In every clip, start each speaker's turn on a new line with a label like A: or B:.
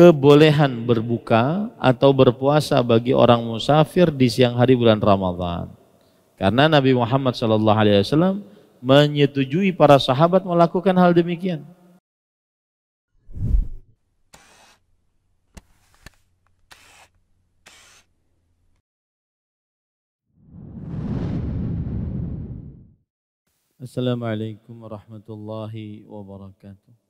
A: kebolehan berbuka atau berpuasa bagi orang musafir di siang hari bulan Ramadhan. Karena Nabi Muhammad SAW menyetujui para sahabat melakukan hal demikian. Assalamualaikum warahmatullahi wabarakatuh.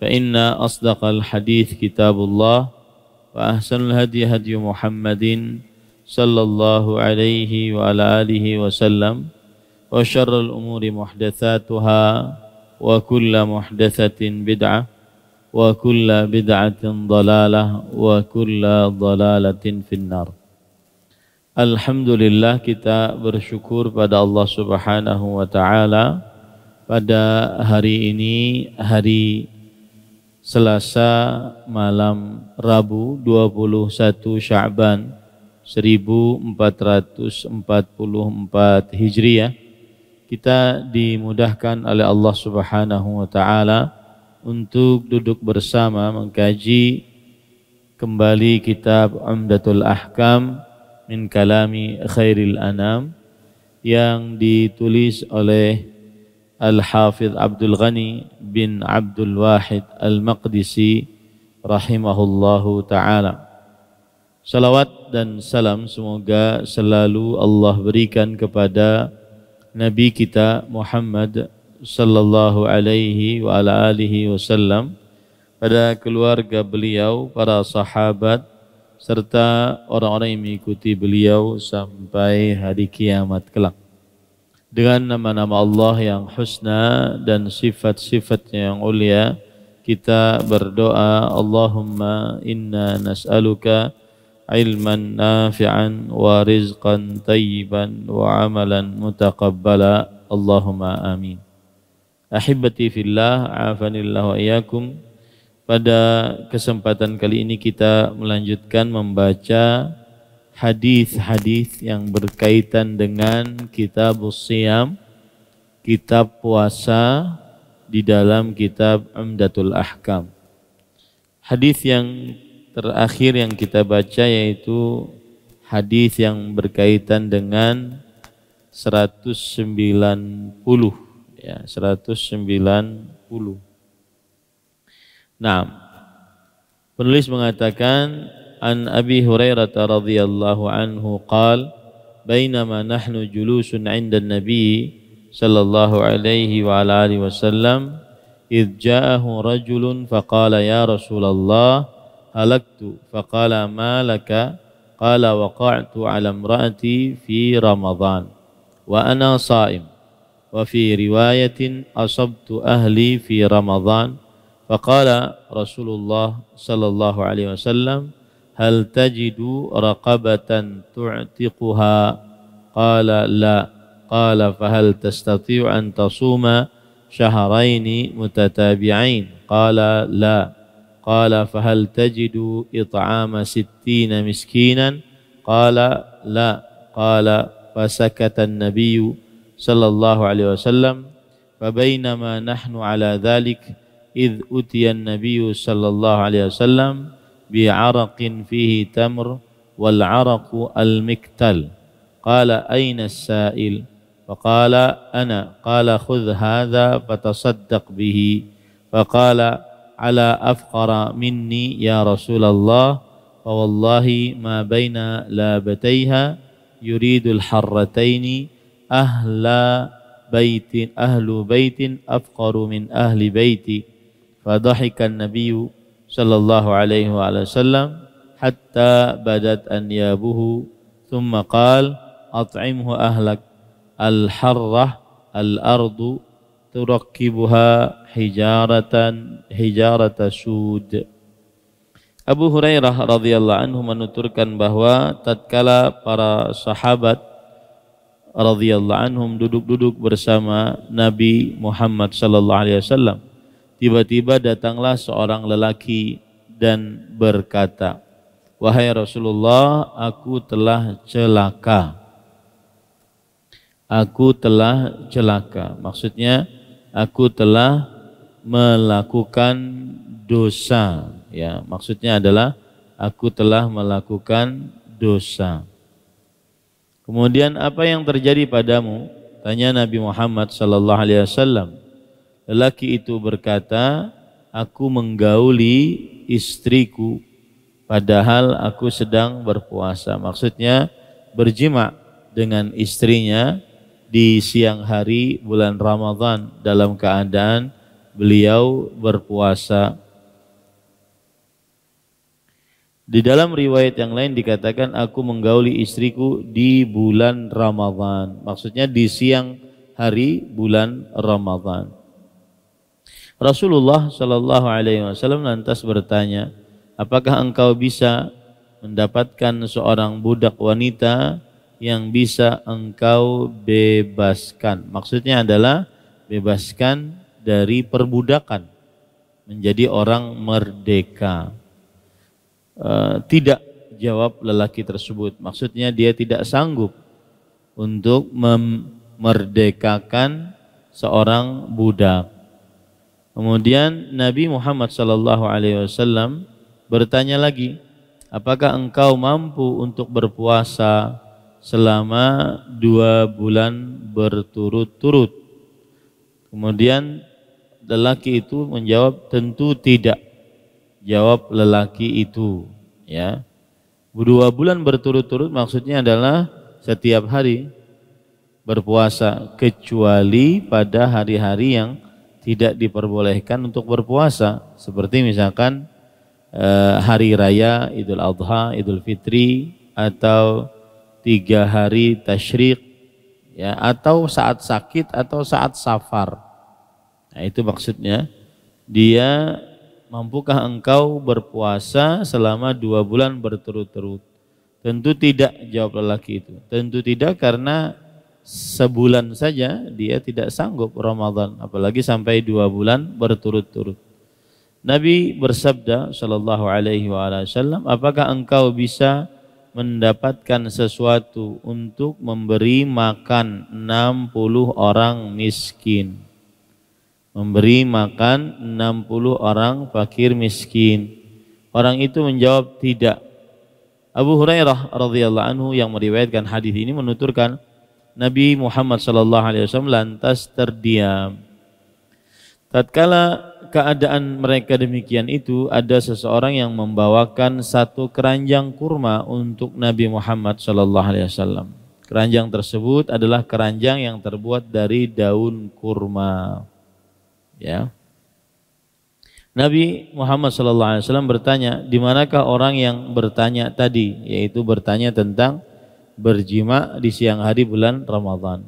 A: فإن أصدق الحديث كتاب الله وأحسن الهدي هدي محمد صلى الله عليه وعلى آله وسلم وشر الأمور محدثاتها وكل محدثة بدعة وكل بدعة ضلالة وكل ضلالة في النار الحمد لله كتاب pada بدا الله سبحانه وتعالى pada hari ini hari Selasa malam Rabu 21 Sya'ban 1444 Hijriah kita dimudahkan oleh Allah Subhanahu wa taala untuk duduk bersama mengkaji kembali kitab Umdatul Ahkam min kalami Khairil Anam yang ditulis oleh Al-Hafidh Abdul Ghani bin Abdul Wahid Al-Maqdisi rahimahullahu taala. Salawat dan salam semoga selalu Allah berikan kepada Nabi kita Muhammad sallallahu alaihi wa ala alihi wasallam pada keluarga beliau, para sahabat serta orang-orang yang mengikuti beliau sampai hari kiamat kelak dengan nama-nama Allah yang husna dan sifat-sifatnya yang mulia kita berdoa Allahumma inna nas'aluka ilman nafi'an wa rizqan tayyiban wa amalan mutaqabbala Allahumma amin Ahibati fillah afanillah wa pada kesempatan kali ini kita melanjutkan membaca hadis-hadis yang berkaitan dengan kitab siam, kitab puasa di dalam kitab amdatul Ahkam. Hadis yang terakhir yang kita baca yaitu hadis yang berkaitan dengan 190 ya 190. Nah, penulis mengatakan عن أبي هريرة رضي الله عنه قال بينما نحن جلوس عند النبي صلى الله عليه وعلى آله وسلم إذ جاءه رجل فقال يا رسول الله هلكت فقال ما لك قال وقعت على امرأتي في رمضان وأنا صائم وفي رواية أصبت أهلي في رمضان فقال رسول الله صلى الله عليه وسلم هل تجد رقبة تعتقها قال لا قال فهل تستطيع أن تصوم شهرين متتابعين قال لا قال فهل تجد إطعام ستين مسكينا قال لا قال فسكت النبي صلى الله عليه وسلم فبينما نحن على ذلك إذ أتي النبي صلى الله عليه وسلم بعرق فيه تمر والعرق المكتل قال أين السائل فقال أنا قال خذ هذا فتصدق به فقال على أفقر مني يا رسول الله فوالله ما بين لابتيها يريد الحرتين أهل بيت أهل بيت أفقر من أهل بيتي فضحك النبي sallallahu alaihi wasallam hatta badat anyabuhu thumma qal at'imhu ahlak al harrah al ardu turakkibuha hijaratan hijarata sud Abu Hurairah radhiyallahu anhu menuturkan bahwa tatkala para sahabat radhiyallahu anhum duduk-duduk bersama Nabi Muhammad sallallahu alaihi wasallam Tiba-tiba datanglah seorang lelaki dan berkata, Wahai Rasulullah, aku telah celaka. Aku telah celaka. Maksudnya, aku telah melakukan dosa. Ya, maksudnya adalah aku telah melakukan dosa. Kemudian apa yang terjadi padamu? Tanya Nabi Muhammad sallallahu alaihi wasallam. Lelaki itu berkata, aku menggauli istriku padahal aku sedang berpuasa. Maksudnya berjima dengan istrinya di siang hari bulan Ramadan dalam keadaan beliau berpuasa. Di dalam riwayat yang lain dikatakan aku menggauli istriku di bulan Ramadan. Maksudnya di siang hari bulan Ramadan. Rasulullah Shallallahu Alaihi Wasallam lantas bertanya, apakah engkau bisa mendapatkan seorang budak wanita yang bisa engkau bebaskan? Maksudnya adalah bebaskan dari perbudakan menjadi orang merdeka. E, tidak jawab lelaki tersebut. Maksudnya dia tidak sanggup untuk memerdekakan seorang budak. Kemudian Nabi Muhammad sallallahu Alaihi Wasallam bertanya lagi, apakah engkau mampu untuk berpuasa selama dua bulan berturut-turut? Kemudian lelaki itu menjawab, tentu tidak. Jawab lelaki itu, ya. Dua bulan berturut-turut maksudnya adalah setiap hari berpuasa kecuali pada hari-hari yang tidak diperbolehkan untuk berpuasa seperti misalkan eh, hari raya Idul Adha, Idul Fitri atau tiga hari tasyrik ya atau saat sakit atau saat safar. Nah, itu maksudnya dia mampukah engkau berpuasa selama dua bulan berturut-turut? Tentu tidak jawab lelaki itu. Tentu tidak karena sebulan saja dia tidak sanggup Ramadan, apalagi sampai dua bulan berturut-turut. Nabi bersabda sallallahu Alaihi Wasallam, apakah engkau bisa mendapatkan sesuatu untuk memberi makan 60 orang miskin? Memberi makan 60 orang fakir miskin. Orang itu menjawab tidak. Abu Hurairah radhiyallahu anhu yang meriwayatkan hadis ini menuturkan, Nabi Muhammad sallallahu alaihi wasallam lantas terdiam. Tatkala keadaan mereka demikian itu ada seseorang yang membawakan satu keranjang kurma untuk Nabi Muhammad sallallahu alaihi wasallam. Keranjang tersebut adalah keranjang yang terbuat dari daun kurma. Ya. Nabi Muhammad sallallahu alaihi wasallam bertanya, "Di manakah orang yang bertanya tadi?" yaitu bertanya tentang berjima di siang hari bulan Ramadhan.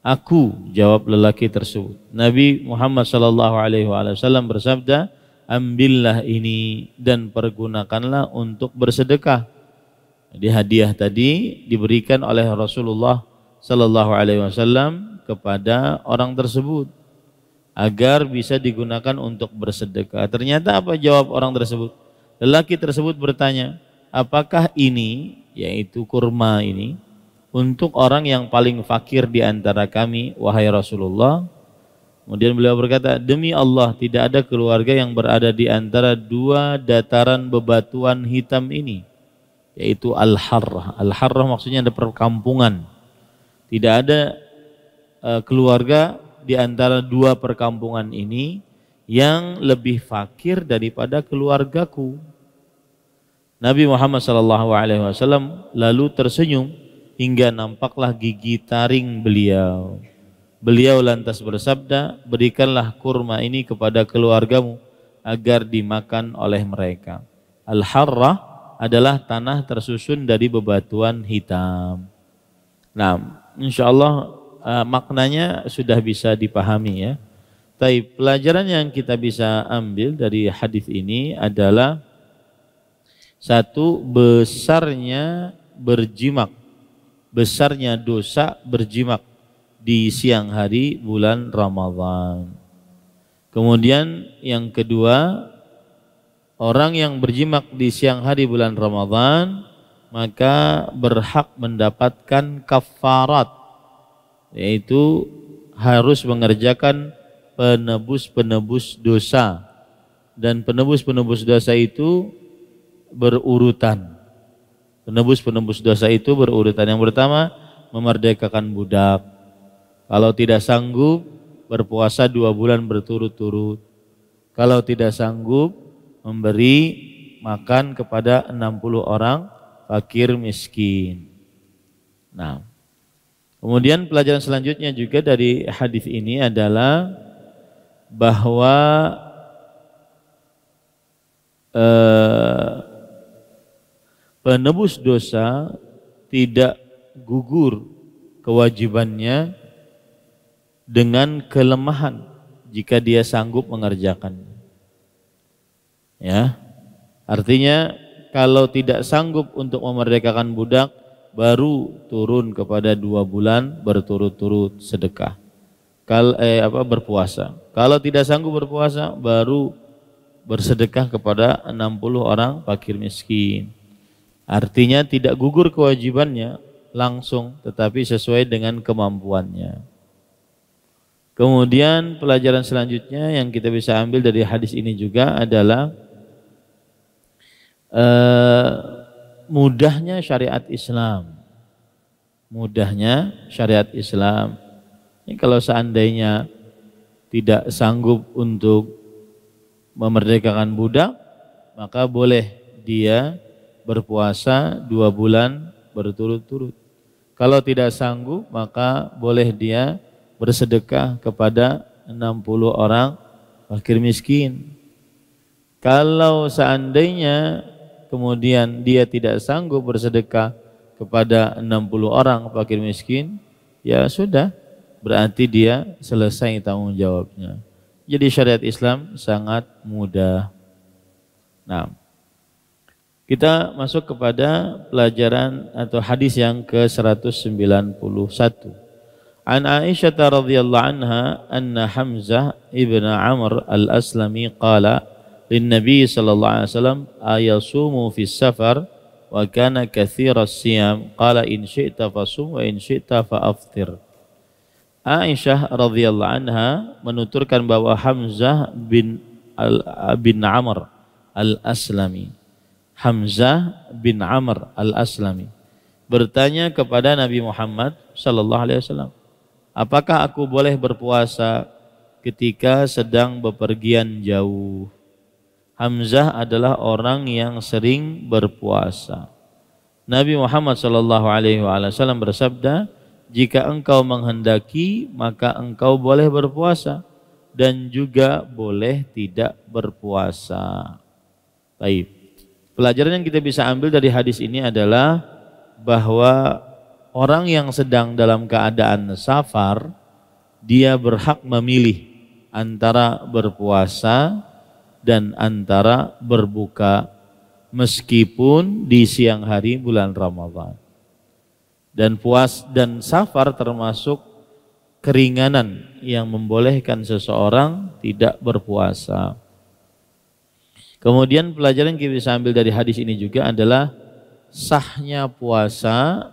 A: Aku jawab lelaki tersebut. Nabi Muhammad Shallallahu Alaihi Wasallam bersabda, ambillah ini dan pergunakanlah untuk bersedekah. Di hadiah tadi diberikan oleh Rasulullah Shallallahu Alaihi Wasallam kepada orang tersebut agar bisa digunakan untuk bersedekah. Ternyata apa jawab orang tersebut? Lelaki tersebut bertanya, apakah ini yaitu kurma ini untuk orang yang paling fakir di antara kami wahai Rasulullah kemudian beliau berkata demi Allah tidak ada keluarga yang berada di antara dua dataran bebatuan hitam ini yaitu al-harrah al-harrah maksudnya ada perkampungan tidak ada uh, keluarga di antara dua perkampungan ini yang lebih fakir daripada keluargaku Nabi Muhammad SAW lalu tersenyum hingga nampaklah gigi taring beliau. Beliau lantas bersabda, berikanlah kurma ini kepada keluargamu agar dimakan oleh mereka. Al-harrah adalah tanah tersusun dari bebatuan hitam. Nah, insya Allah uh, eh, maknanya sudah bisa dipahami ya. Tapi pelajaran yang kita bisa ambil dari hadis ini adalah satu besarnya berjimak. Besarnya dosa berjimak di siang hari bulan Ramadhan. Kemudian yang kedua, orang yang berjimak di siang hari bulan Ramadhan maka berhak mendapatkan kafarat yaitu harus mengerjakan penebus-penebus dosa dan penebus-penebus dosa itu berurutan. Penebus-penebus dosa itu berurutan. Yang pertama memerdekakan budak. Kalau tidak sanggup berpuasa dua bulan berturut-turut. Kalau tidak sanggup memberi makan kepada 60 orang fakir miskin. Nah, kemudian pelajaran selanjutnya juga dari hadis ini adalah bahwa eh, penebus dosa tidak gugur kewajibannya dengan kelemahan jika dia sanggup mengerjakan. Ya. Artinya kalau tidak sanggup untuk memerdekakan budak baru turun kepada dua bulan berturut-turut sedekah. Kal, eh, apa berpuasa. Kalau tidak sanggup berpuasa baru bersedekah kepada 60 orang fakir miskin. Artinya tidak gugur kewajibannya langsung tetapi sesuai dengan kemampuannya. Kemudian pelajaran selanjutnya yang kita bisa ambil dari hadis ini juga adalah uh, mudahnya syariat Islam. Mudahnya syariat Islam. Ini kalau seandainya tidak sanggup untuk memerdekakan budak, maka boleh dia berpuasa dua bulan berturut-turut. Kalau tidak sanggup maka boleh dia bersedekah kepada 60 orang fakir miskin. Kalau seandainya kemudian dia tidak sanggup bersedekah kepada 60 orang fakir miskin, ya sudah berarti dia selesai tanggung jawabnya. Jadi syariat Islam sangat mudah. Nah, kita masuk kepada pelajaran atau hadis yang ke-191. An Aisyah radhiyallahu anha anna Hamzah ibn Amr al-Aslami qala nabi sallallahu للنبي صلى الله عليه وسلم أيصوم في السفر وكان كثير الصيام قال إن شئت فصوم وإن شئت فأفطر Aisyah radhiyallahu anha menuturkan bahwa Hamzah bin Al bin Amr Al Aslami Hamzah bin Amr al-Aslami bertanya kepada Nabi Muhammad sallallahu alaihi wasallam, "Apakah aku boleh berpuasa ketika sedang bepergian jauh?" Hamzah adalah orang yang sering berpuasa. Nabi Muhammad sallallahu alaihi wasallam bersabda, "Jika engkau menghendaki, maka engkau boleh berpuasa dan juga boleh tidak berpuasa." Baik. Pelajaran yang kita bisa ambil dari hadis ini adalah bahwa orang yang sedang dalam keadaan safar dia berhak memilih antara berpuasa dan antara berbuka meskipun di siang hari bulan Ramadhan Dan puas dan safar termasuk keringanan yang membolehkan seseorang tidak berpuasa. Kemudian pelajaran yang kita bisa ambil dari hadis ini juga adalah sahnya puasa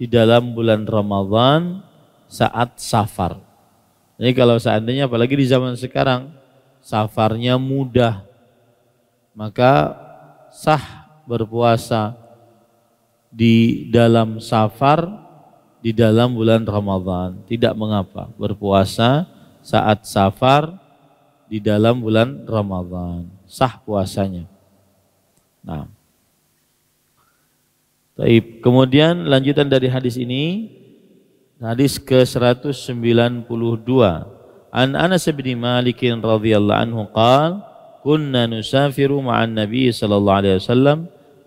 A: di dalam bulan Ramadhan saat safar. Jadi kalau seandainya apalagi di zaman sekarang safarnya mudah, maka sah berpuasa di dalam safar di dalam bulan Ramadhan Tidak mengapa berpuasa saat safar di dalam bulan Ramadhan sah puasanya. Nah. Taib. Kemudian lanjutan dari hadis ini hadis ke-192. An Anas bin Malik radhiyallahu anhu qala kunna nusafiru ma'an nabi sallallahu alaihi wasallam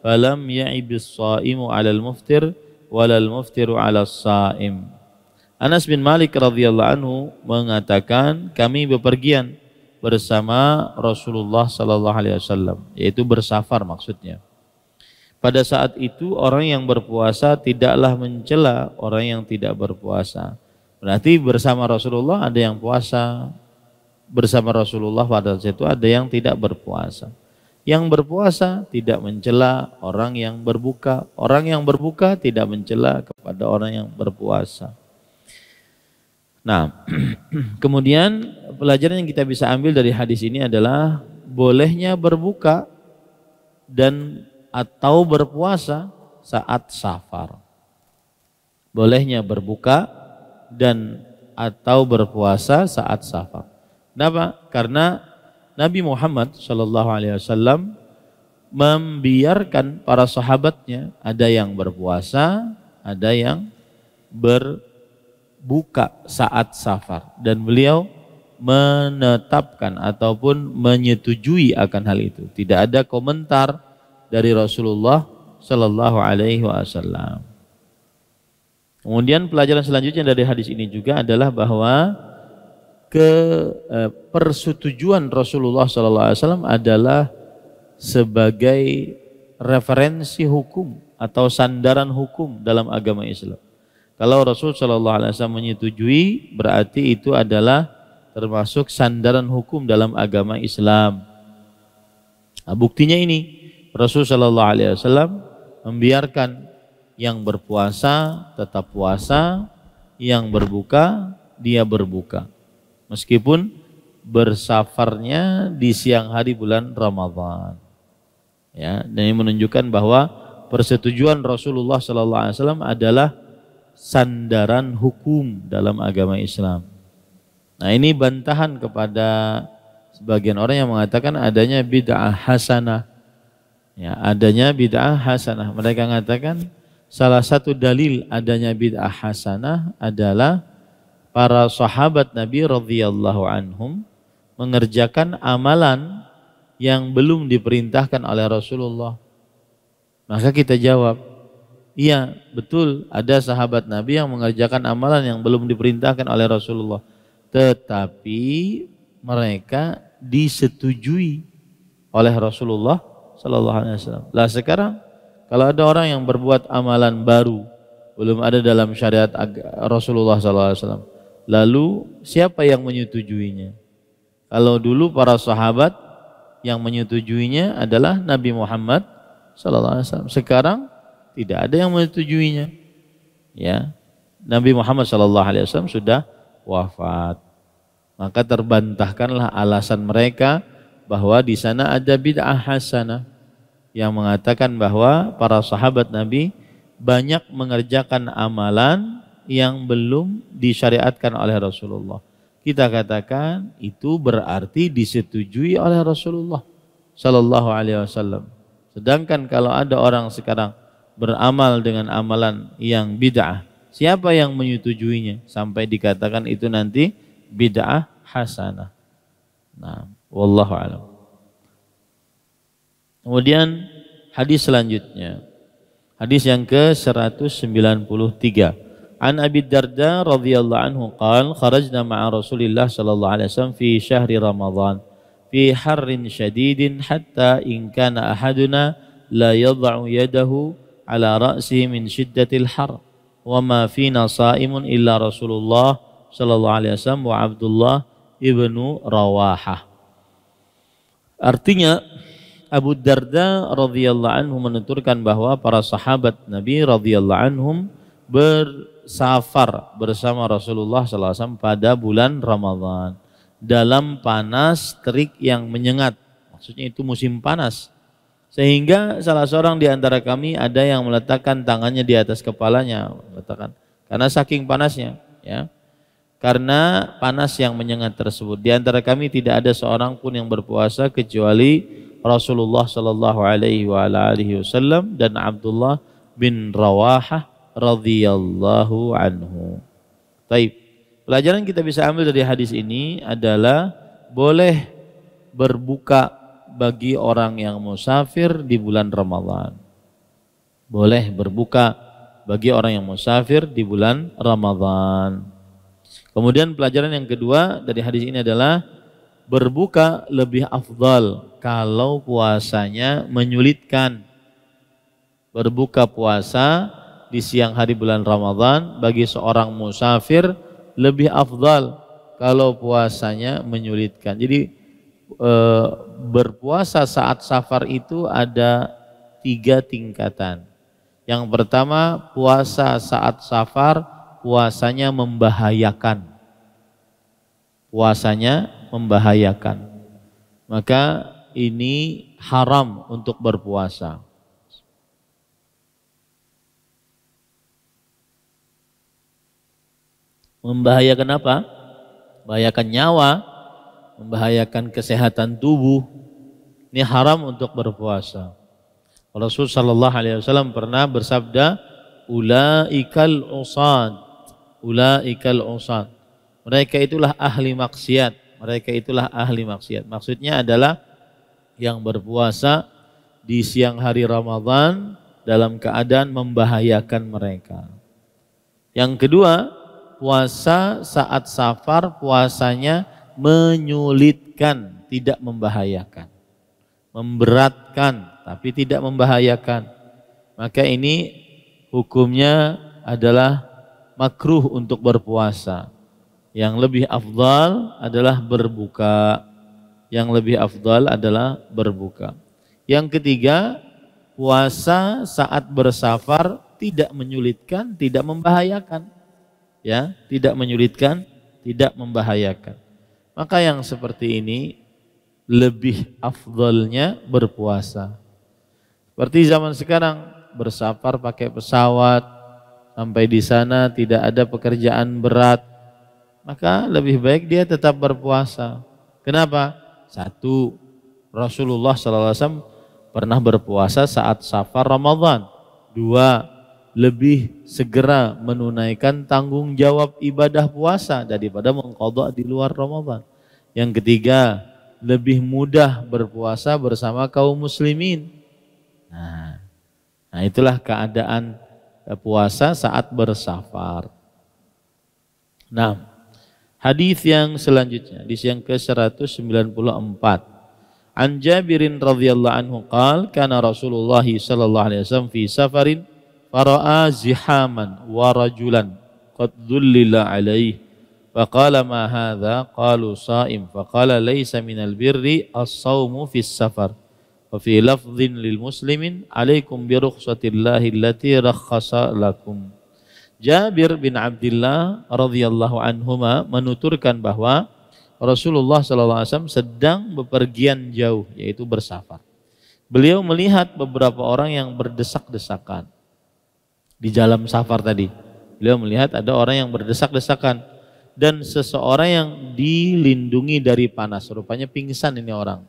A: falam ya'ib as-sa'imu 'ala muftir wala al-muftiru 'ala as-sa'im. Anas bin Malik radhiyallahu anhu mengatakan kami bepergian bersama Rasulullah sallallahu alaihi wasallam, yaitu bersafar maksudnya. Pada saat itu orang yang berpuasa tidaklah mencela orang yang tidak berpuasa. Berarti bersama Rasulullah ada yang puasa, bersama Rasulullah pada saat itu ada yang tidak berpuasa. Yang berpuasa tidak mencela orang yang berbuka, orang yang berbuka tidak mencela kepada orang yang berpuasa. Nah, kemudian pelajaran yang kita bisa ambil dari hadis ini adalah bolehnya berbuka dan atau berpuasa saat safar. Bolehnya berbuka dan atau berpuasa saat safar. Kenapa? Karena Nabi Muhammad Shallallahu Alaihi Wasallam membiarkan para sahabatnya ada yang berpuasa, ada yang ber buka saat safar dan beliau menetapkan ataupun menyetujui akan hal itu. Tidak ada komentar dari Rasulullah Shallallahu Alaihi Wasallam. Kemudian pelajaran selanjutnya dari hadis ini juga adalah bahwa ke eh, persetujuan Rasulullah Shallallahu Alaihi Wasallam adalah sebagai referensi hukum atau sandaran hukum dalam agama Islam. Kalau Rasul Shallallahu Alaihi Wasallam menyetujui, berarti itu adalah termasuk sandaran hukum dalam agama Islam. Nah, buktinya ini Rasul Shallallahu Alaihi Wasallam membiarkan yang berpuasa tetap puasa, yang berbuka dia berbuka, meskipun bersafarnya di siang hari bulan Ramadhan. Ya, dan ini menunjukkan bahwa persetujuan Rasulullah Shallallahu Alaihi Wasallam adalah sandaran hukum dalam agama Islam. Nah ini bantahan kepada sebagian orang yang mengatakan adanya bid'ah hasanah. Ya, adanya bid'ah hasanah. Mereka mengatakan salah satu dalil adanya bid'ah hasanah adalah para sahabat Nabi radhiyallahu anhum mengerjakan amalan yang belum diperintahkan oleh Rasulullah. Maka kita jawab, Iya, betul ada sahabat Nabi yang mengerjakan amalan yang belum diperintahkan oleh Rasulullah. Tetapi mereka disetujui oleh Rasulullah Sallallahu Alaihi Wasallam. Lah sekarang kalau ada orang yang berbuat amalan baru belum ada dalam syariat Rasulullah Sallallahu Alaihi Wasallam, lalu siapa yang menyetujuinya? Kalau dulu para sahabat yang menyetujuinya adalah Nabi Muhammad Sallallahu Alaihi Wasallam. Sekarang tidak ada yang menyetujuinya. Ya. Nabi Muhammad Shallallahu alaihi wasallam sudah wafat. Maka terbantahkanlah alasan mereka bahwa di sana ada bid'ah hasanah yang mengatakan bahwa para sahabat Nabi banyak mengerjakan amalan yang belum disyariatkan oleh Rasulullah. Kita katakan itu berarti disetujui oleh Rasulullah Shallallahu Alaihi Wasallam. Sedangkan kalau ada orang sekarang beramal dengan amalan yang bid'ah. Siapa yang menyetujuinya sampai dikatakan itu nanti bid'ah hasanah. Nah, wallahu alam. Kemudian hadis selanjutnya. Hadis yang ke-193. An Abi Darda radhiyallahu anhu qal kharajna ma'a Rasulillah sallallahu alaihi wasallam fi syahri Ramadan fi harrin syadidin hatta in kana ahaduna la yadh'u yadahu ala ra'si min syiddatil har wa ma fina sa'imun illa Rasulullah sallallahu alaihi wasallam wa Abdullah ibnu rawaha. Artinya Abu Darda radhiyallahu anhu menuturkan bahwa para sahabat Nabi radhiyallahu anhum bersafar bersama Rasulullah sallallahu alaihi wasallam pada bulan Ramadan dalam panas terik yang menyengat. Maksudnya itu musim panas sehingga salah seorang di antara kami ada yang meletakkan tangannya di atas kepalanya, meletakkan karena saking panasnya, ya. Karena panas yang menyengat tersebut. Di antara kami tidak ada seorang pun yang berpuasa kecuali Rasulullah Shallallahu Alaihi Wasallam dan Abdullah bin Rawahah radhiyallahu anhu. Tapi Pelajaran kita bisa ambil dari hadis ini adalah boleh berbuka bagi orang yang musafir di bulan Ramadan. Boleh berbuka bagi orang yang musafir di bulan Ramadan. Kemudian pelajaran yang kedua dari hadis ini adalah berbuka lebih afdal kalau puasanya menyulitkan. Berbuka puasa di siang hari bulan Ramadan bagi seorang musafir lebih afdal kalau puasanya menyulitkan. Jadi Eh, berpuasa saat safar itu ada tiga tingkatan. Yang pertama puasa saat safar puasanya membahayakan. Puasanya membahayakan. Maka ini haram untuk berpuasa. Membahayakan apa? Membahayakan nyawa, membahayakan kesehatan tubuh. Ini haram untuk berpuasa. Rasul sallallahu alaihi wasallam pernah bersabda, "Ulaikal usad, ulaikal usad." Mereka itulah ahli maksiat, mereka itulah ahli maksiat. Maksudnya adalah yang berpuasa di siang hari Ramadan dalam keadaan membahayakan mereka. Yang kedua, puasa saat safar puasanya menyulitkan, tidak membahayakan. Memberatkan, tapi tidak membahayakan. Maka ini hukumnya adalah makruh untuk berpuasa. Yang lebih afdal adalah berbuka. Yang lebih afdal adalah berbuka. Yang ketiga, puasa saat bersafar tidak menyulitkan, tidak membahayakan. Ya, tidak menyulitkan, tidak membahayakan. Maka yang seperti ini lebih afdolnya berpuasa. Seperti zaman sekarang bersafar pakai pesawat sampai di sana tidak ada pekerjaan berat. Maka lebih baik dia tetap berpuasa. Kenapa? Satu, Rasulullah SAW pernah berpuasa saat safar Ramadan. Dua, lebih segera menunaikan tanggung jawab ibadah puasa daripada mengkodok di luar Ramadan. Yang ketiga, lebih mudah berpuasa bersama kaum muslimin. Nah, nah itulah keadaan eh, puasa saat bersafar. Nah, hadis yang selanjutnya, di yang ke-194. An Jabirin radhiyallahu anhu qal kana Rasulullah sallallahu alaihi wasallam fi safarin فرأى zihaman wa rajulan qad dhullila فقال ما ma hadha? Qalu sa'im. ليس laysa minal birri as-sawmu fis safar. Wa fi lafdhin lil muslimin alaikum bi rukhsatillahi allati rakhasa lakum. Jabir bin Abdullah radhiyallahu anhuma menuturkan bahwa Rasulullah SAW sedang bepergian jauh yaitu bersafar. Beliau melihat beberapa orang yang berdesak-desakan di dalam safar tadi. Beliau melihat ada orang yang berdesak-desakan dan seseorang yang dilindungi dari panas. Rupanya pingsan ini orang.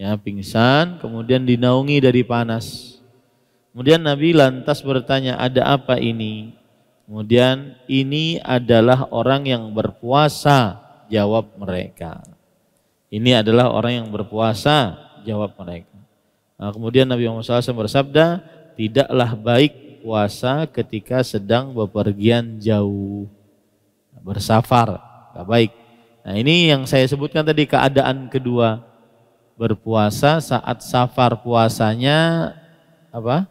A: Ya, pingsan kemudian dinaungi dari panas. Kemudian Nabi lantas bertanya, "Ada apa ini?" Kemudian, "Ini adalah orang yang berpuasa," jawab mereka. Ini adalah orang yang berpuasa, jawab mereka. Nah, kemudian Nabi Muhammad SAW bersabda, "Tidaklah baik puasa ketika sedang bepergian jauh, bersafar, nggak baik. Nah ini yang saya sebutkan tadi keadaan kedua berpuasa saat safar puasanya apa?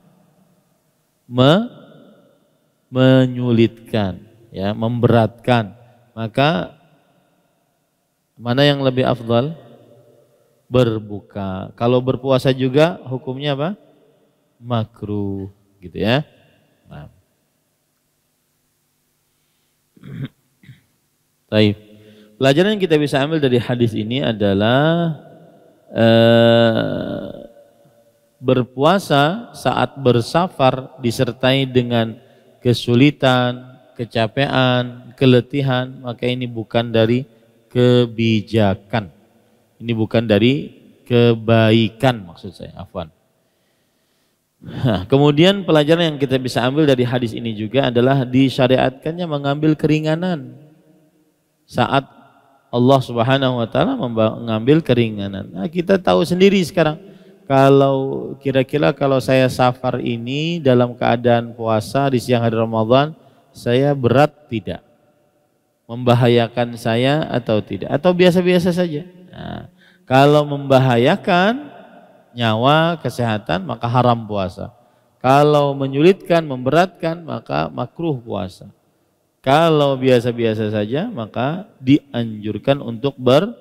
A: Me, menyulitkan, ya, memberatkan. Maka mana yang lebih afdal? Berbuka. Kalau berpuasa juga hukumnya apa? Makruh, gitu ya. Nah. Baik. Pelajaran yang kita bisa ambil dari hadis ini adalah e, berpuasa saat bersafar disertai dengan kesulitan, kecapean, keletihan, maka ini bukan dari kebijakan. Ini bukan dari kebaikan maksud saya, afwan. Hah, kemudian pelajaran yang kita bisa ambil dari hadis ini juga adalah disyariatkannya mengambil keringanan saat Allah Subhanahu wa taala mengambil keringanan. Nah, kita tahu sendiri sekarang kalau kira-kira kalau saya safar ini dalam keadaan puasa di siang hari Ramadan, saya berat tidak? Membahayakan saya atau tidak? Atau biasa-biasa saja? Nah, kalau membahayakan, nyawa, kesehatan, maka haram puasa. Kalau menyulitkan, memberatkan, maka makruh puasa. Kalau biasa-biasa saja, maka dianjurkan untuk ber,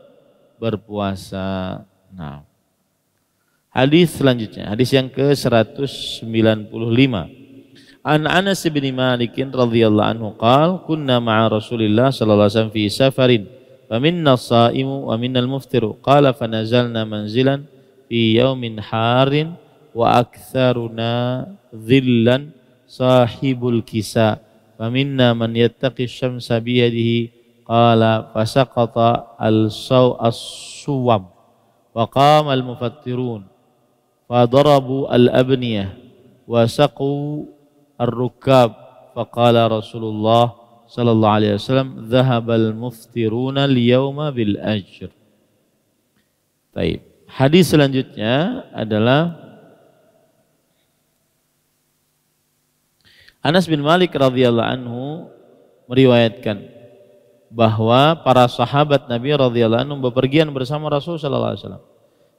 A: berpuasa. Nah, hadis selanjutnya, hadis yang ke-195. An Anas bin Malik radhiyallahu anhu qal kunna ma'a Rasulillah sallallahu alaihi wasallam fi safarin faminna saimu wa minna al-muftiru qala fanazalna manzilan في يوم حار وأكثرنا ذلا صاحب الكساء فمنا من يتقي الشمس بيده قال فسقط الصوم وقام المفترون فضربوا الأبنية وسقوا الركاب فقال رسول الله صلى الله عليه وسلم ذهب المفترون اليوم بالأجر طيب Hadis selanjutnya adalah Anas bin Malik radhiyallahu anhu meriwayatkan bahwa para sahabat Nabi radhiyallahu anhu bepergian bersama Rasul sallallahu alaihi wasallam.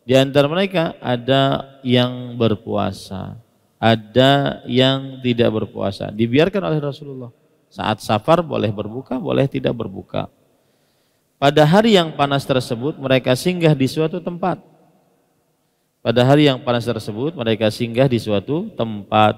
A: Di antara mereka ada yang berpuasa, ada yang tidak berpuasa. Dibiarkan oleh Rasulullah. Saat safar boleh berbuka, boleh tidak berbuka. Pada hari yang panas tersebut mereka singgah di suatu tempat pada hari yang panas tersebut mereka singgah di suatu tempat.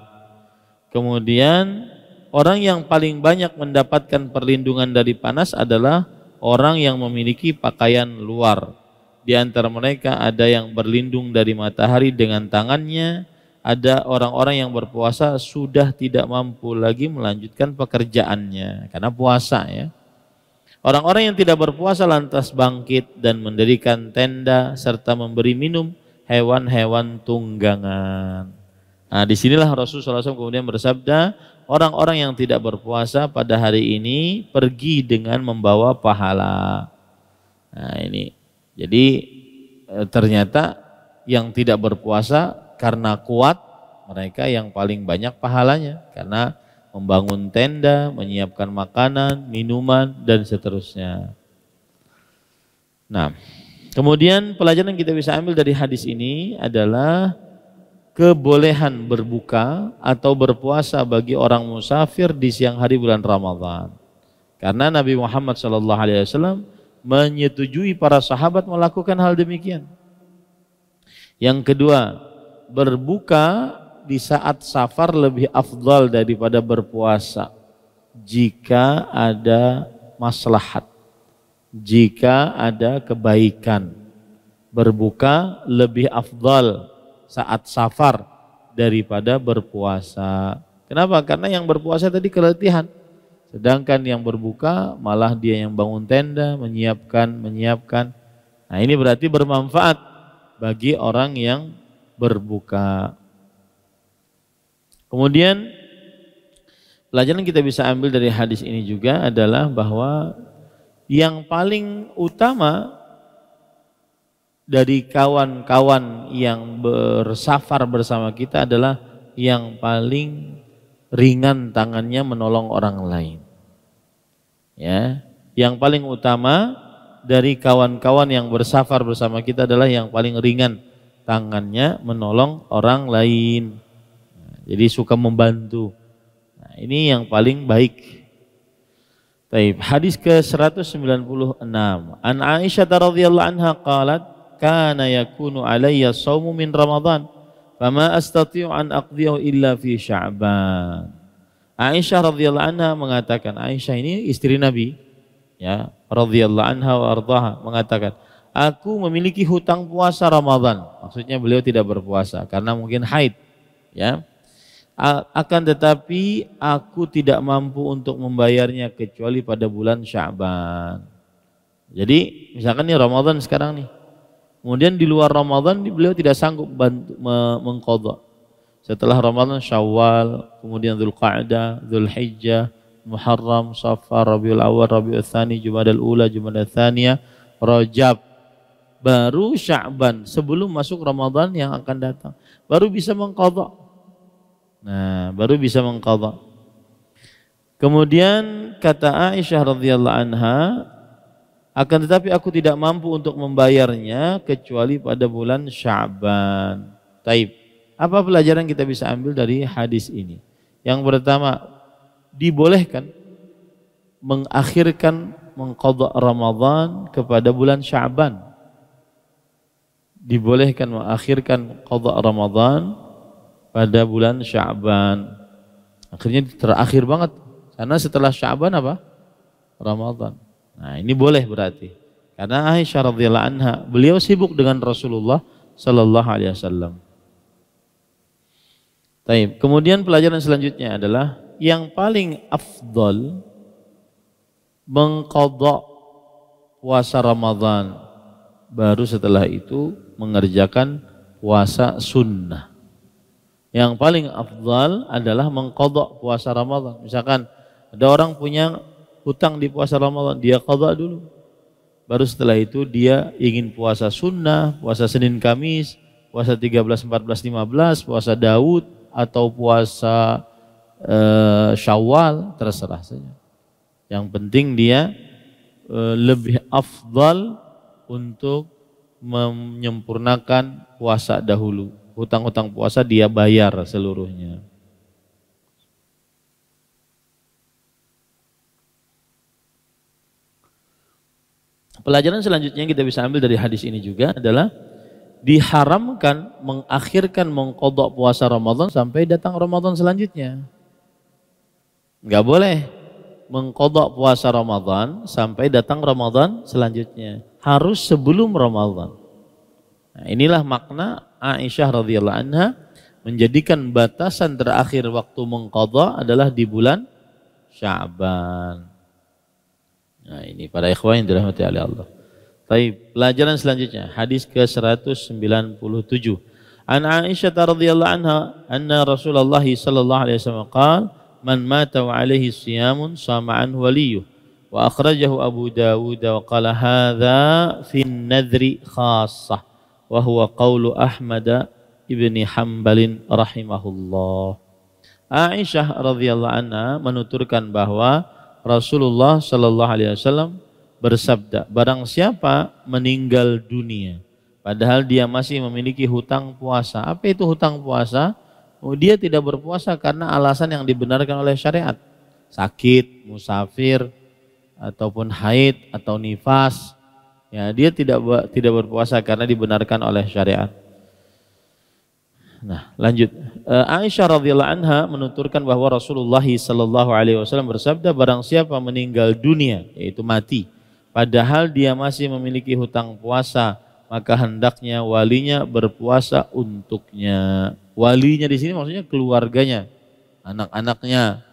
A: Kemudian orang yang paling banyak mendapatkan perlindungan dari panas adalah orang yang memiliki pakaian luar. Di antara mereka ada yang berlindung dari matahari dengan tangannya, ada orang-orang yang berpuasa sudah tidak mampu lagi melanjutkan pekerjaannya karena puasa ya. Orang-orang yang tidak berpuasa lantas bangkit dan mendirikan tenda serta memberi minum hewan-hewan tunggangan. Nah, disinilah Rasulullah SAW kemudian bersabda, orang-orang yang tidak berpuasa pada hari ini pergi dengan membawa pahala. Nah, ini. Jadi e, ternyata yang tidak berpuasa karena kuat mereka yang paling banyak pahalanya karena membangun tenda, menyiapkan makanan, minuman dan seterusnya. Nah, Kemudian pelajaran yang kita bisa ambil dari hadis ini adalah kebolehan berbuka atau berpuasa bagi orang musafir di siang hari bulan Ramadhan. Karena Nabi Muhammad SAW menyetujui para sahabat melakukan hal demikian. Yang kedua, berbuka di saat safar lebih afdal daripada berpuasa jika ada maslahat jika ada kebaikan. Berbuka lebih afdal saat safar daripada berpuasa. Kenapa? Karena yang berpuasa tadi keletihan. Sedangkan yang berbuka malah dia yang bangun tenda, menyiapkan, menyiapkan. Nah ini berarti bermanfaat bagi orang yang berbuka. Kemudian pelajaran kita bisa ambil dari hadis ini juga adalah bahwa yang paling utama dari kawan-kawan yang bersafar bersama kita adalah yang paling ringan tangannya menolong orang lain. Ya, yang paling utama dari kawan-kawan yang bersafar bersama kita adalah yang paling ringan tangannya menolong orang lain. jadi suka membantu. Nah, ini yang paling baik. Baik, hadis ke-196. An Aisyah radhiyallahu anha qalat kana yakunu alayya saumu min Ramadan fama astati'u an aqdiyahu illa fi Sya'ban. Aisyah radhiyallahu anha mengatakan Aisyah ini istri Nabi ya radhiyallahu anha wa ardhaha mengatakan aku memiliki hutang puasa Ramadan. Maksudnya beliau tidak berpuasa karena mungkin haid ya akan tetapi aku tidak mampu untuk membayarnya kecuali pada bulan Syaban. Jadi misalkan nih Ramadan sekarang nih. Kemudian di luar Ramadan beliau tidak sanggup mengkodok. Setelah Ramadan Syawal, kemudian Dzulqa'dah, Dzulhijjah, Muharram, Safar, Rabiul Awal, Rabiul Thani, Jumadal Ula, Jumadal Tsaniyah, Rajab. Baru Sya'ban sebelum masuk Ramadan yang akan datang. Baru bisa mengkodok Nah, baru bisa mengqadha. Kemudian kata Aisyah radhiyallahu anha, akan tetapi aku tidak mampu untuk membayarnya kecuali pada bulan Sya'ban. Taib. Apa pelajaran kita bisa ambil dari hadis ini? Yang pertama, dibolehkan mengakhirkan mengqadha Ramadan kepada bulan Sya'ban. Dibolehkan mengakhirkan qadha Ramadan pada bulan Sya'ban. Akhirnya terakhir banget. Karena setelah Sya'ban apa? Ramadan. Nah, ini boleh berarti. Karena Aisyah radhiyallahu anha, beliau sibuk dengan Rasulullah sallallahu alaihi wasallam. Baik, Kemudian pelajaran selanjutnya adalah yang paling afdol mengkodok puasa Ramadan. Baru setelah itu mengerjakan puasa sunnah yang paling afdal adalah mengkodok puasa Ramadan. Misalkan ada orang punya hutang di puasa Ramadan, dia kodok dulu. Baru setelah itu dia ingin puasa sunnah, puasa Senin Kamis, puasa 13, 14, 15, puasa Daud, atau puasa e, syawal, terserah saja. Yang penting dia e, lebih afdal untuk menyempurnakan puasa dahulu hutang-hutang puasa dia bayar seluruhnya. Pelajaran selanjutnya yang kita bisa ambil dari hadis ini juga adalah diharamkan mengakhirkan mengkodok puasa Ramadan sampai datang Ramadan selanjutnya. Enggak boleh mengkodok puasa Ramadan sampai datang Ramadan selanjutnya. Harus sebelum Ramadan. Nah, inilah makna Aisyah radhiyallahu anha menjadikan batasan terakhir waktu mengqadha adalah di bulan Sya'ban. Nah, ini para ikhwan yang dirahmati oleh Allah. Tapi pelajaran selanjutnya hadis ke-197. An Aisyah radhiyallahu anha anna Rasulullah sallallahu alaihi wasallam qala man mata wa alaihi siyamun sama an waliyuh wa akhrajahu Abu Dawud wa qala hadza fi nadri khassah wa huwa qawlu Ahmad ibni Hambalin rahimahullah. Aisyah radhiyallahu anha menuturkan bahwa Rasulullah shallallahu alaihi wasallam bersabda, barang siapa meninggal dunia padahal dia masih memiliki hutang puasa. Apa itu hutang puasa? Oh, dia tidak berpuasa karena alasan yang dibenarkan oleh syariat. Sakit, musafir, ataupun haid atau nifas Ya, dia tidak tidak berpuasa karena dibenarkan oleh syariat. Nah, lanjut. Eh, Aisyah radhiyallahu anha menuturkan bahwa Rasulullah sallallahu alaihi wasallam bersabda barang siapa meninggal dunia yaitu mati padahal dia masih memiliki hutang puasa maka hendaknya walinya berpuasa untuknya. Walinya di sini maksudnya keluarganya, anak-anaknya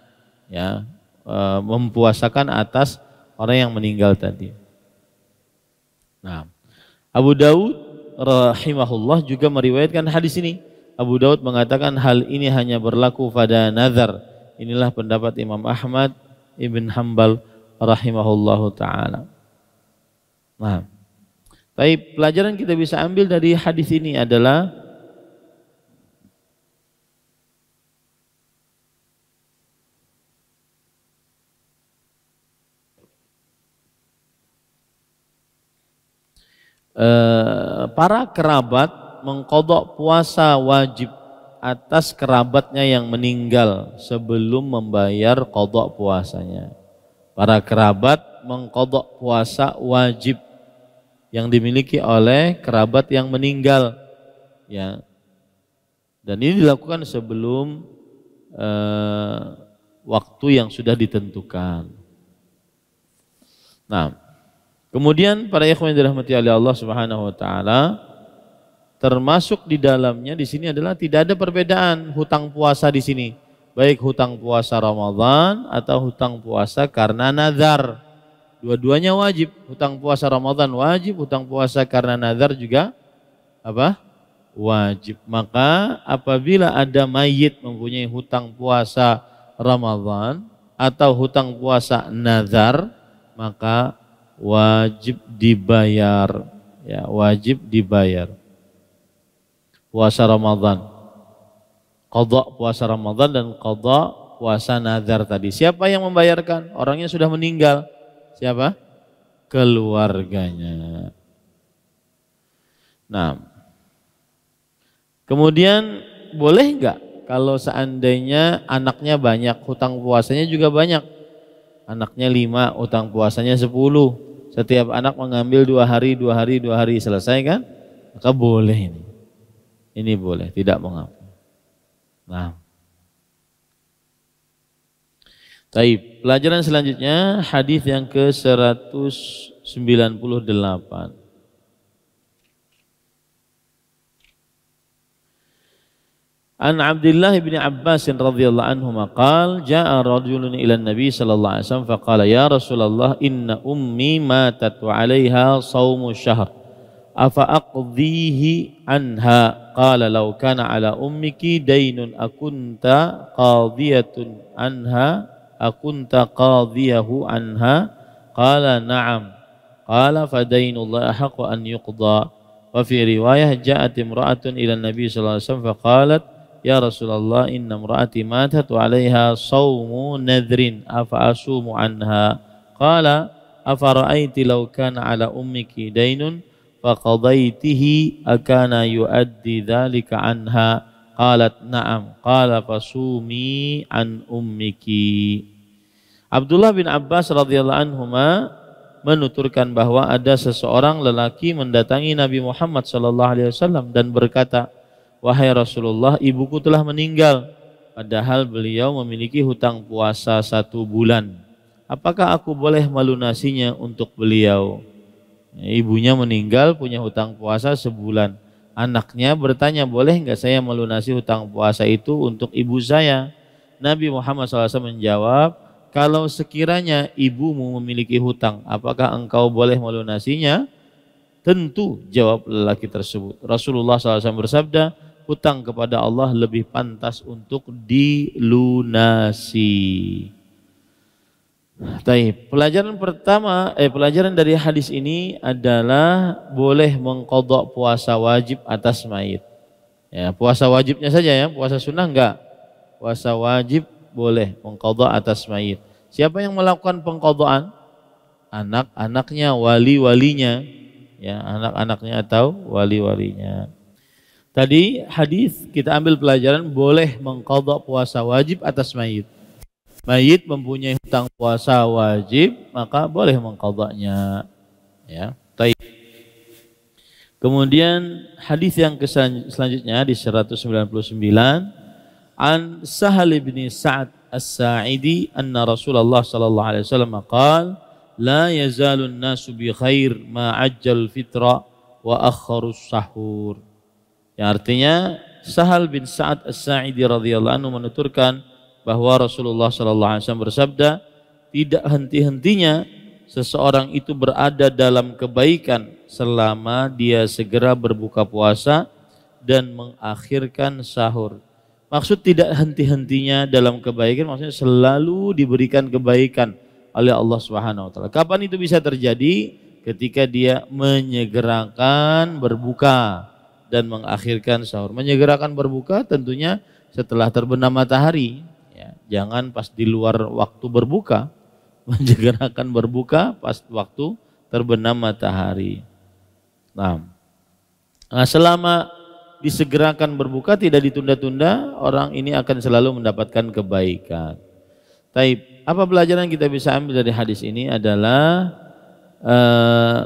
A: ya eh, mempuasakan atas orang yang meninggal tadi. Nah, Abu Daud rahimahullah juga meriwayatkan hadis ini. Abu Daud mengatakan hal ini hanya berlaku pada nazar. Inilah pendapat Imam Ahmad Ibn Hambal rahimahullahu taala. Nah, tapi pelajaran kita bisa ambil dari hadis ini adalah Eh, para kerabat mengkodok puasa wajib atas kerabatnya yang meninggal sebelum membayar kodok puasanya. Para kerabat mengkodok puasa wajib yang dimiliki oleh kerabat yang meninggal. Ya. Dan ini dilakukan sebelum eh, waktu yang sudah ditentukan. Nah, Kemudian para ikhwan yang dirahmati oleh Allah Subhanahu wa taala termasuk di dalamnya di sini adalah tidak ada perbedaan hutang puasa di sini. Baik hutang puasa Ramadan atau hutang puasa karena nazar. Dua-duanya wajib. Hutang puasa Ramadan wajib, hutang puasa karena nazar juga apa? wajib. Maka apabila ada mayit mempunyai hutang puasa Ramadan atau hutang puasa nazar, maka wajib dibayar ya wajib dibayar puasa Ramadan kodok puasa Ramadan dan kodok puasa nazar tadi siapa yang membayarkan orangnya sudah meninggal siapa keluarganya nah kemudian boleh nggak kalau seandainya anaknya banyak hutang puasanya juga banyak anaknya lima hutang puasanya sepuluh setiap anak mengambil dua hari, dua hari, dua hari selesai kan? Maka boleh ini. Ini boleh, tidak mengapa. Nah. tapi Pelajaran selanjutnya hadis yang ke 198. عن عبد الله بن عباس رضي الله عنهما قال جاء رجل إلى النبي صلى الله عليه وسلم فقال يا رسول الله إن أمي ماتت وعليها صوم الشهر أفأقضيه عنها قال لو كان على أمك دين أكنت قاضية عنها أكنت قاضيه عنها قال نعم قال فدين الله أحق أن يقضى وفي رواية جاءت امرأة إلى النبي صلى الله عليه وسلم فقالت Ya Rasulullah inna mra'ati matat wa alaiha sawmu nadhrin afa asumu anha qala afara'aiti law kana ala ummiki dainun faqadaitihi akana yuaddi dhalika anha qalat na'am qala fasumi an ummiki Abdullah bin Abbas radhiyallahu anhuma menuturkan bahwa ada seseorang lelaki mendatangi Nabi Muhammad sallallahu alaihi wasallam dan berkata wahai Rasulullah ibuku telah meninggal padahal beliau memiliki hutang puasa satu bulan. Apakah aku boleh melunasinya untuk beliau? Ibunya meninggal punya hutang puasa sebulan. Anaknya bertanya boleh nggak saya melunasi hutang puasa itu untuk ibu saya? Nabi Muhammad SAW menjawab, kalau sekiranya ibumu memiliki hutang, apakah engkau boleh melunasinya? Tentu jawab lelaki tersebut. Rasulullah SAW bersabda, hutang kepada Allah lebih pantas untuk dilunasi. Tapi Pelajaran pertama, eh pelajaran dari hadis ini adalah boleh mengkodok puasa wajib atas mayit. Ya, puasa wajibnya saja ya, puasa sunnah enggak. Puasa wajib boleh mengkodok atas mayit. Siapa yang melakukan pengkodokan? Anak-anaknya, wali-walinya, ya anak-anaknya atau wali-walinya. Tadi hadis kita ambil pelajaran boleh mengkodok puasa wajib atas mayit. Mayit mempunyai hutang puasa wajib, maka boleh mengkodoknya. Ya, taib. Kemudian hadis yang selanjutnya di 199 an Sahal bin Sa'ad As-Sa'idi anna Rasulullah sallallahu alaihi wasallam qala la yazalu an-nasu bi khair ma ajjal fitra wa akhkharu sahur Ya artinya Sahal bin Sa'ad As-Sa'idi radhiyallahu anhu menuturkan bahwa Rasulullah sallallahu alaihi wasallam bersabda, tidak henti-hentinya seseorang itu berada dalam kebaikan selama dia segera berbuka puasa dan mengakhirkan sahur. Maksud tidak henti-hentinya dalam kebaikan maksudnya selalu diberikan kebaikan oleh Allah Subhanahu wa taala. Kapan itu bisa terjadi? Ketika dia menyegerakan berbuka dan mengakhirkan sahur. Menyegerakan berbuka tentunya setelah terbenam matahari. Ya, jangan pas di luar waktu berbuka. Menyegerakan berbuka pas waktu terbenam matahari. Nah, nah selama disegerakan berbuka tidak ditunda-tunda, orang ini akan selalu mendapatkan kebaikan. Taib, apa pelajaran kita bisa ambil dari hadis ini adalah eh,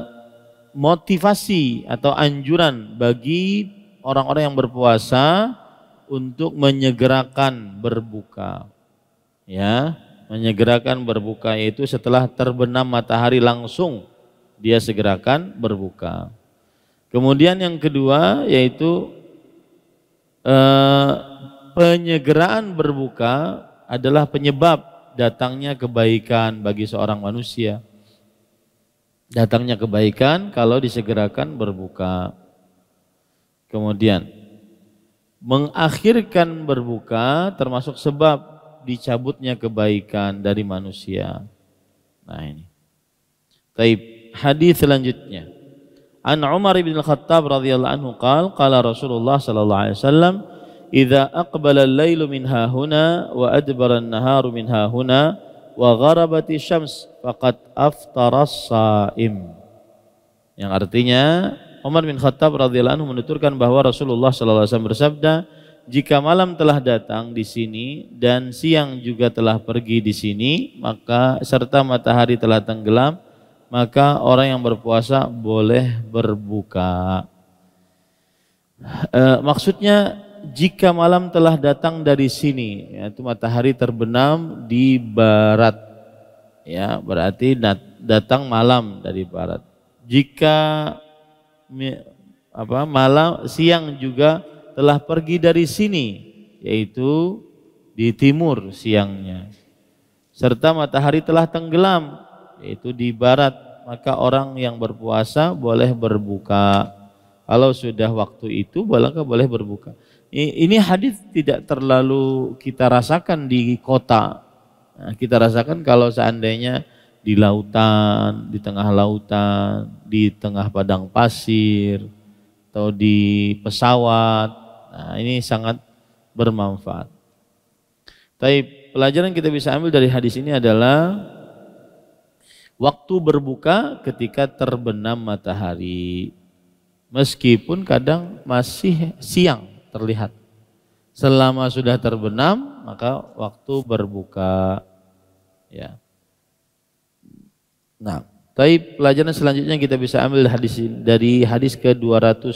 A: motivasi atau anjuran bagi orang-orang yang berpuasa untuk menyegerakan berbuka. Ya, menyegerakan berbuka yaitu setelah terbenam matahari langsung dia segerakan berbuka. Kemudian yang kedua yaitu eh, penyegeraan berbuka adalah penyebab datangnya kebaikan bagi seorang manusia Datangnya kebaikan kalau disegerakan berbuka. Kemudian mengakhirkan berbuka termasuk sebab dicabutnya kebaikan dari manusia. Nah ini. Taib hadis selanjutnya. An Umar bin Khattab radhiyallahu anhu qal qala Rasulullah sallallahu alaihi wasallam idza aqbala al-lailu minha huna, wa adbara an-naharu minha huna wa gharabati syams faqad aftaras saim. Yang artinya Umar bin Khattab radhiyallahu anhu menuturkan bahwa Rasulullah sallallahu alaihi wasallam bersabda, jika malam telah datang di sini dan siang juga telah pergi di sini, maka serta matahari telah tenggelam, maka orang yang berpuasa boleh berbuka. E, maksudnya jika malam telah datang dari sini, yaitu matahari terbenam di barat. Ya, berarti datang malam dari barat. Jika apa malam siang juga telah pergi dari sini, yaitu di timur siangnya. Serta matahari telah tenggelam, yaitu di barat. Maka orang yang berpuasa boleh berbuka. Kalau sudah waktu itu, boleh boleh berbuka. Ini hadis tidak terlalu kita rasakan di kota. Nah, kita rasakan kalau seandainya di lautan, di tengah lautan, di tengah padang pasir, atau di pesawat. Nah, ini sangat bermanfaat. Tapi pelajaran kita bisa ambil dari hadis ini adalah waktu berbuka ketika terbenam matahari. Meskipun kadang masih siang terlihat. Selama sudah terbenam, maka waktu berbuka. Ya. Nah, tapi pelajaran selanjutnya kita bisa ambil hadis dari hadis ke-201.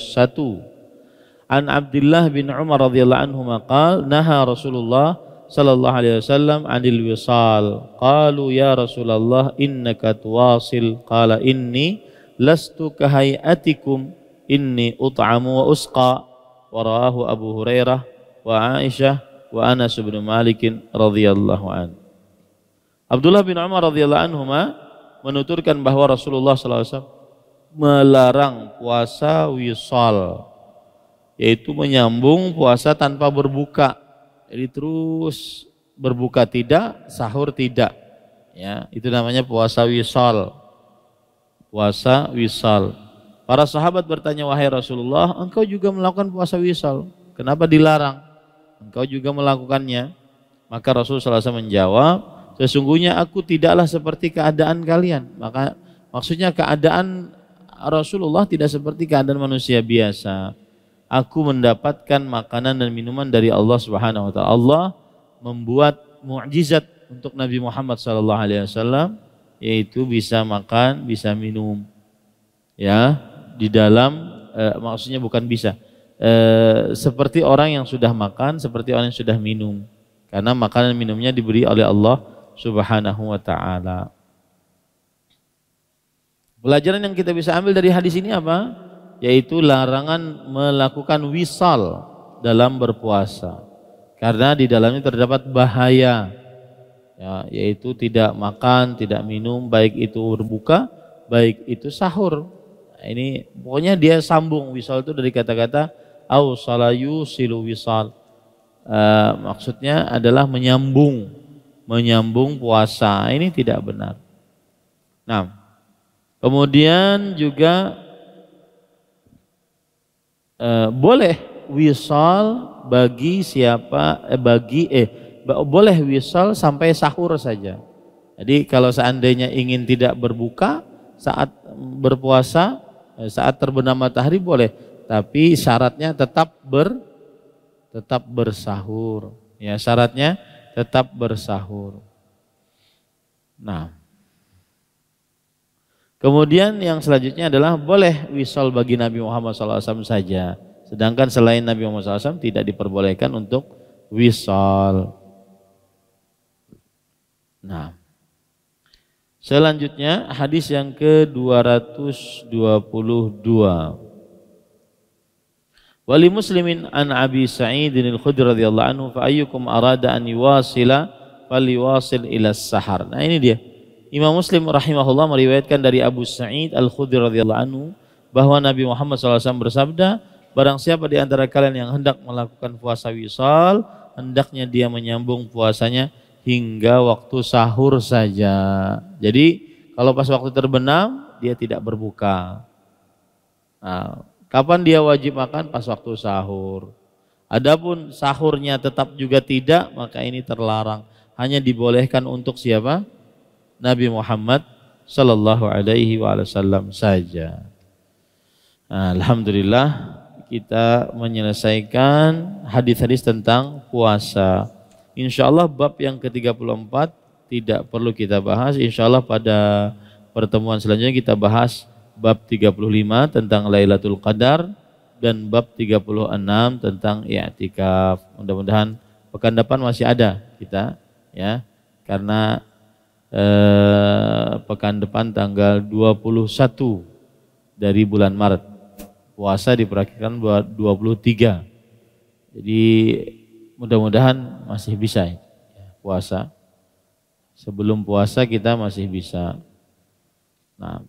A: An Abdullah bin Umar radhiyallahu anhu maqal naha Rasulullah sallallahu alaihi wasallam anil wisal. Qalu ya Rasulullah innaka tuwasil. Qala inni lastu kahayatikum inni ut'amu wa usqa warahu Abu Hurairah wa Aisyah wa Anas bin Malik radhiyallahu an. Abdullah bin Umar radhiyallahu anhuma menuturkan bahwa Rasulullah SAW melarang puasa wisal yaitu menyambung puasa tanpa berbuka. Jadi terus berbuka tidak, sahur tidak. Ya, itu namanya puasa wisal. Puasa wisal. Para sahabat bertanya, wahai Rasulullah, engkau juga melakukan puasa wisal. Kenapa dilarang? Engkau juga melakukannya. Maka Rasulullah SAW menjawab, sesungguhnya aku tidaklah seperti keadaan kalian. Maka maksudnya keadaan Rasulullah tidak seperti keadaan manusia biasa. Aku mendapatkan makanan dan minuman dari Allah Subhanahu wa taala. Allah membuat mukjizat untuk Nabi Muhammad sallallahu alaihi wasallam yaitu bisa makan, bisa minum. Ya, di dalam e, maksudnya bukan bisa e, seperti orang yang sudah makan seperti orang yang sudah minum karena makanan minumnya diberi oleh Allah Subhanahu wa taala. Pelajaran yang kita bisa ambil dari hadis ini apa? Yaitu larangan melakukan wisal dalam berpuasa. Karena di dalamnya terdapat bahaya. Ya, yaitu tidak makan, tidak minum, baik itu berbuka, baik itu sahur ini pokoknya dia sambung wisal itu dari kata-kata au salayu silu wisal E, maksudnya adalah menyambung menyambung puasa ini tidak benar nah kemudian juga e, boleh wisal bagi siapa eh, bagi eh boleh wisal sampai sahur saja jadi kalau seandainya ingin tidak berbuka saat berpuasa Eh, saat terbenam matahari boleh, tapi syaratnya tetap ber tetap bersahur. Ya, syaratnya tetap bersahur. Nah, kemudian yang selanjutnya adalah boleh wisol bagi Nabi Muhammad SAW saja. Sedangkan selain Nabi Muhammad SAW tidak diperbolehkan untuk wisol. Nah, Selanjutnya hadis yang ke-222. Wali muslimin an Abi Sa'id al-Khudri radhiyallahu anhu fa ayyukum arada an yuwasila faliwasil ila sahar. Nah ini dia. Imam Muslim rahimahullah meriwayatkan dari Abu Sa'id al-Khudri radhiyallahu anhu bahwa Nabi Muhammad SAW bersabda, barang siapa di antara kalian yang hendak melakukan puasa wisal, hendaknya dia menyambung puasanya hingga waktu sahur saja. Jadi kalau pas waktu terbenam dia tidak berbuka. Nah, kapan dia wajib makan? Pas waktu sahur. Adapun sahurnya tetap juga tidak, maka ini terlarang. Hanya dibolehkan untuk siapa? Nabi Muhammad Sallallahu Alaihi Wasallam saja. Nah, Alhamdulillah kita menyelesaikan hadis-hadis tentang puasa. Insya Allah bab yang ke-34 tidak perlu kita bahas. Insya Allah pada pertemuan selanjutnya kita bahas bab 35 tentang Lailatul Qadar dan bab 36 tentang i'tikaf. Mudah-mudahan pekan depan masih ada kita ya. Karena eh, pekan depan tanggal 21 dari bulan Maret. Puasa diperkirakan buat 23. Jadi mudah-mudahan masih bisa ya, puasa. Sebelum puasa kita masih bisa. Nah,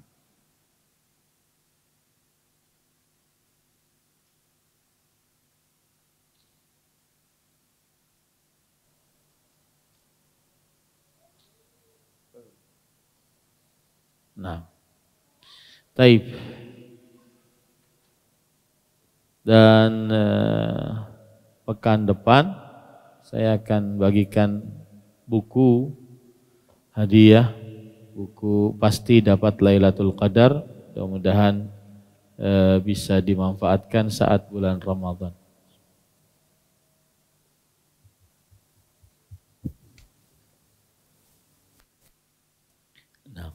A: Nah. Taib. Dan uh, pekan depan saya akan bagikan buku hadiah buku pasti dapat Lailatul Qadar mudah-mudahan e, bisa dimanfaatkan saat bulan Ramadan. Nah.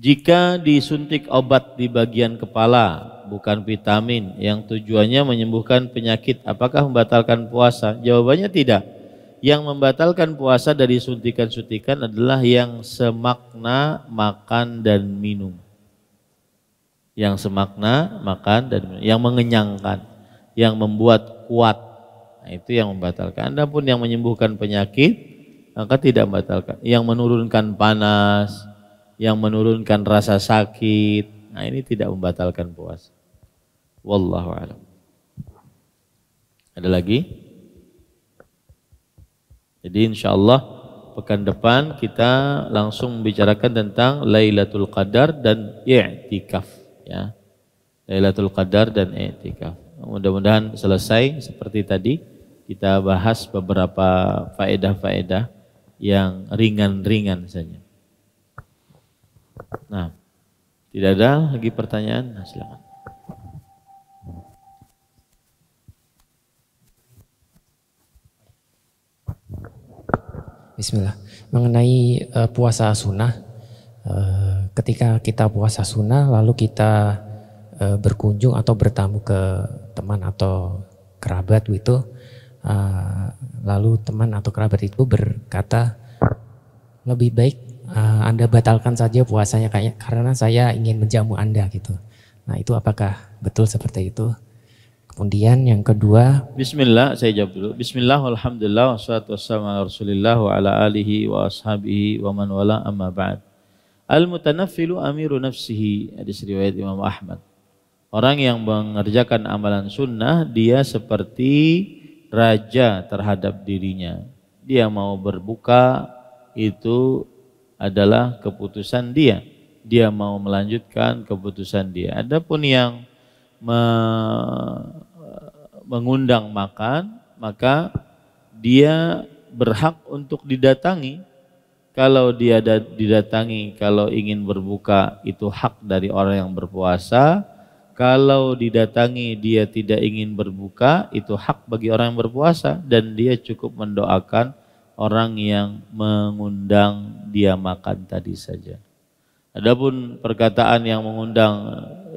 A: Jika disuntik obat di bagian kepala bukan vitamin yang tujuannya menyembuhkan penyakit. Apakah membatalkan puasa? Jawabannya tidak. Yang membatalkan puasa dari suntikan-suntikan adalah yang semakna makan dan minum. Yang semakna makan dan minum, yang mengenyangkan, yang membuat kuat. Nah, itu yang membatalkan. Anda pun yang menyembuhkan penyakit, maka tidak membatalkan. Yang menurunkan panas, yang menurunkan rasa sakit, Nah ini tidak membatalkan puasa. Wallahu alam. Ada lagi? Jadi insya Allah pekan depan kita langsung membicarakan tentang Lailatul Qadar dan i'tikaf ya. Lailatul Qadar dan i'tikaf. Mudah-mudahan selesai seperti tadi kita bahas beberapa faedah-faedah yang ringan-ringan saja. Nah, tidak ada lagi pertanyaan? Nah, silakan.
B: Bismillah. Mengenai uh, puasa sunnah, uh, ketika kita puasa sunnah lalu kita uh, berkunjung atau bertamu ke teman atau kerabat itu uh, lalu teman atau kerabat itu berkata lebih baik uh, anda batalkan saja puasanya kayak karena saya ingin menjamu anda gitu. Nah itu apakah betul seperti itu? Kemudian yang kedua.
A: Bismillah, saya jawab dulu. Bismillah, alhamdulillah, wassalatu wassalamu ala rasulillah wa ala alihi wa ashabihi wa man wala amma ba'd. Al-mutanaffilu amiru nafsihi, hadis riwayat Imam Ahmad. Orang yang mengerjakan amalan sunnah, dia seperti raja terhadap dirinya. Dia mau berbuka, itu adalah keputusan dia. Dia mau melanjutkan keputusan dia. Adapun yang mengundang makan, maka dia berhak untuk didatangi. Kalau dia didatangi, kalau ingin berbuka itu hak dari orang yang berpuasa. Kalau didatangi dia tidak ingin berbuka, itu hak bagi orang yang berpuasa dan dia cukup mendoakan orang yang mengundang dia makan tadi saja. Adapun perkataan yang mengundang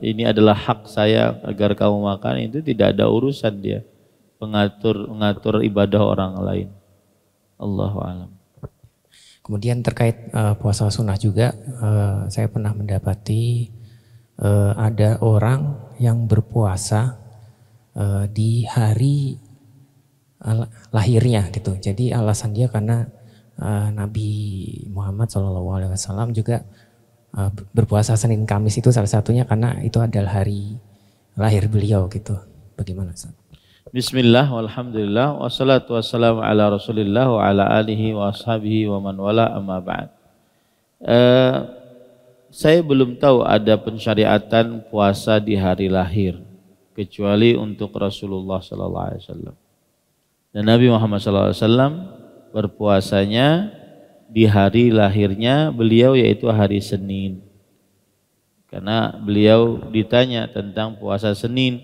A: ini adalah hak saya agar kamu makan itu tidak ada urusan dia pengatur mengatur ibadah orang lain.
B: Allahu alam. Kemudian terkait uh, puasa sunnah juga uh, saya pernah mendapati uh, ada orang yang berpuasa uh, di hari lahirnya gitu. Jadi alasan dia karena uh, Nabi Muhammad SAW juga Eh, berpuasa Senin Kamis itu salah satunya karena itu adalah hari lahir beliau gitu. Bagaimana Ustaz?
A: Bismillah, walhamdulillah, wassalatu wassalamu ala rasulillah wa ala alihi wa ashabihi wa man wala amma ba'd. Uh, saya belum tahu ada pensyariatan puasa di hari lahir kecuali untuk Rasulullah sallallahu alaihi wasallam. Dan Nabi Muhammad sallallahu alaihi wasallam berpuasanya di hari lahirnya beliau yaitu hari Senin. Karena beliau ditanya tentang puasa Senin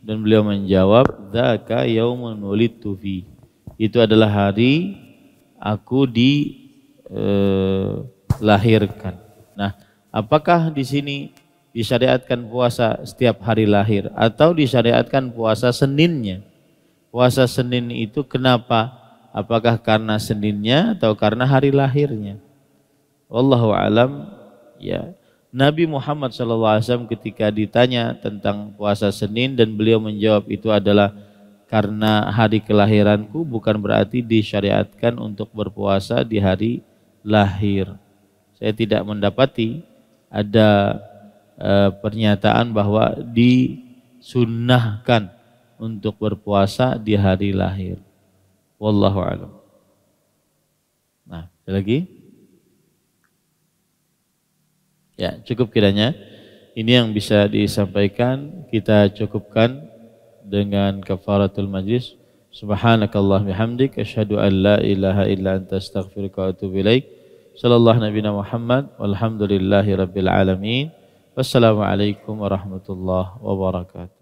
A: dan beliau menjawab zaka yaumun wulidtu fi. Itu adalah hari aku dilahirkan. Eh, nah, apakah di sini disyariatkan puasa setiap hari lahir atau disyariatkan puasa Seninnya? Puasa Senin itu kenapa? apakah karena seninnya atau karena hari lahirnya. Wallahu alam ya. Nabi Muhammad SAW ketika ditanya tentang puasa Senin dan beliau menjawab itu adalah karena hari kelahiranku bukan berarti disyariatkan untuk berpuasa di hari lahir. Saya tidak mendapati ada e, pernyataan bahwa disunnahkan untuk berpuasa di hari lahir. Wallahu a'lam. Nah, ada lagi? Ya, cukup kiranya. Ini yang bisa disampaikan, kita cukupkan dengan kafaratul majlis. Subhanakallah bihamdik, asyhadu an la ilaha illa anta astaghfiruka wa atubu ilaik. Sallallahu nabiyana Muhammad, walhamdulillahi rabbil alamin. Wassalamualaikum warahmatullahi wabarakatuh.